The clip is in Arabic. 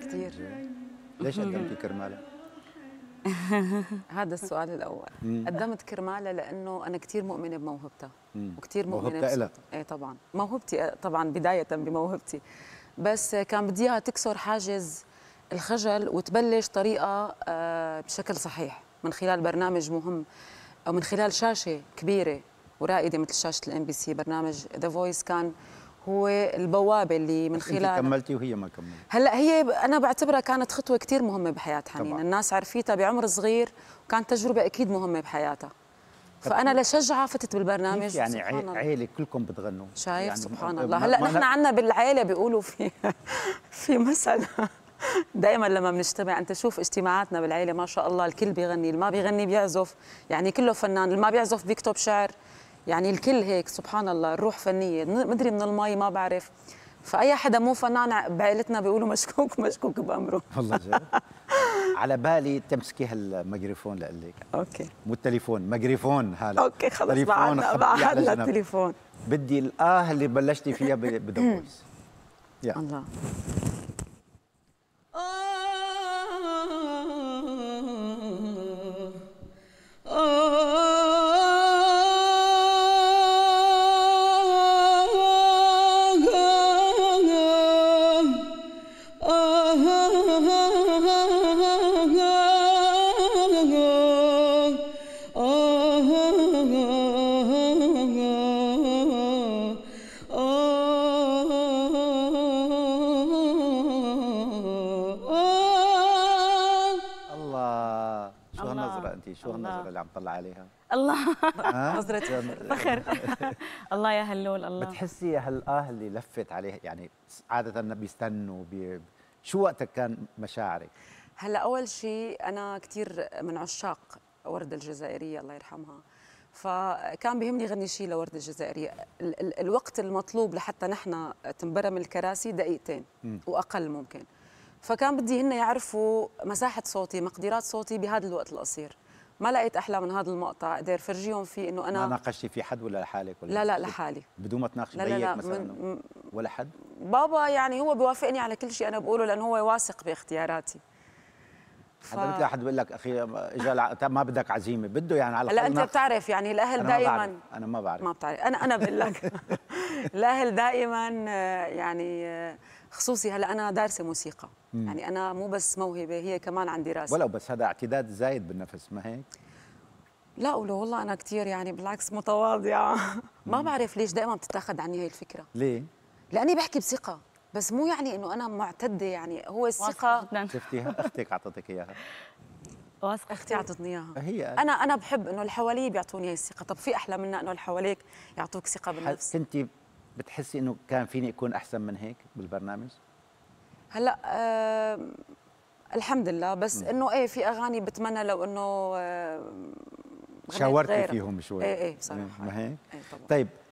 كتير ليش قدمتي كرمالة؟ هذا السؤال الأول مم. قدمت كرمالة لأنه أنا كتير مؤمنة بموهبتها وكتير مؤمنة موهبتها إيه طبعا موهبتي إيه، طبعا بداية بموهبتي بس كان بدي إياها تكسر حاجز الخجل وتبلش طريقة آه، بشكل صحيح من خلال برنامج مهم أو من خلال شاشة كبيرة ورائدة مثل شاشة الام بي سي برنامج ذا فويس كان هو البوابه اللي من خلالها كملتي وهي ما كملت هلا هي انا بعتبرها كانت خطوه كثير مهمه بحياه حنين طبعا. الناس عرفيتها بعمر صغير وكانت تجربه اكيد مهمه بحياتها فانا لشجعها فتت بالبرنامج يعني عيله كلكم بتغنوا شايف يعني سبحان الله هلا نحن عندنا بالعيله بيقولوا في في مثل دائما لما بنجتمع انت شوف اجتماعاتنا بالعيله ما شاء الله الكل بيغني اللي ما بيغني بيعزف يعني كله فنان اللي ما بيعزف بيكتب شعر يعني الكل هيك سبحان الله الروح فنيه مدري من المي ما بعرف فاي حدا مو فنان بعائلتنا بيقولوا مشكوك مشكوك بامره والله على بالي تمسكي هالميكروفون لك اوكي مو التليفون ميكروفون هلا اوكي خلص بعدنا بعدنا التليفون بدي الاه اللي بلشتي فيها بدويس يا الله شو هالنظرة أنت شو هالنظرة اللي عم تطلع عليها الله نظرة فخر الله يا هلول الله بتحسي هالآه اللي لفت عليها يعني عادة بيستنوا بي شو وقتك كان مشاعرك؟ هلا أول شيء أنا كثير من عشاق وردة الجزائرية الله يرحمها فكان بيهمني غني شيء لوردة الجزائرية ال ال الوقت المطلوب لحتى نحن تنبرم الكراسي دقيقتين وأقل ممكن فكان بدي هن يعرفوا مساحه صوتي مقدرات صوتي بهذا الوقت القصير ما لقيت احلى من هذا المقطع قدر فرجيهم فيه انه انا ما ناقشتي في حد ولا لحالك ولا لا لا لحالي بدون ما تناقشي بيك مثلا ولا حد بابا يعني هو بيوافقني على كل شيء انا بقوله لانه هو واثق باختياراتي ف... حدا مثل احد بيقول لك اخي اجى طيب ما بدك عزيمه بده يعني على هلا انت بتعرف يعني الاهل دائما انا ما بعرف ما بتعرف انا انا بقول لك الاهل دائما آه، يعني آه، خصوصي هلا انا دارسه موسيقى مم. يعني انا مو بس موهبه هي كمان عندي دراسه ولو بس هذا اعتداد زايد بالنفس ما هيك لا ولو والله انا كثير يعني بالعكس متواضعه ما بعرف ليش دائما بتتاخذ عني هي الفكره ليه لاني بحكي بثقه بس مو يعني انه انا معتده يعني هو الثقه نعم. شفتيها اختك اعطتك اياها واثقه اختي اعطتني اياها هي انا انا بحب انه اللي حوالي بيعطوني هي الثقه طب في احلى منها انه اللي حواليك يعطوك ثقه بالنفس كنتي بتحسي انه كان فيني اكون احسن من هيك بالبرنامج هلا أه الحمد لله بس انه ايه في اغاني بتمنى لو انه أه شاورتي فيهم شوي ايه ايه بصراحه ما هيك؟ ايه طبعا. طيب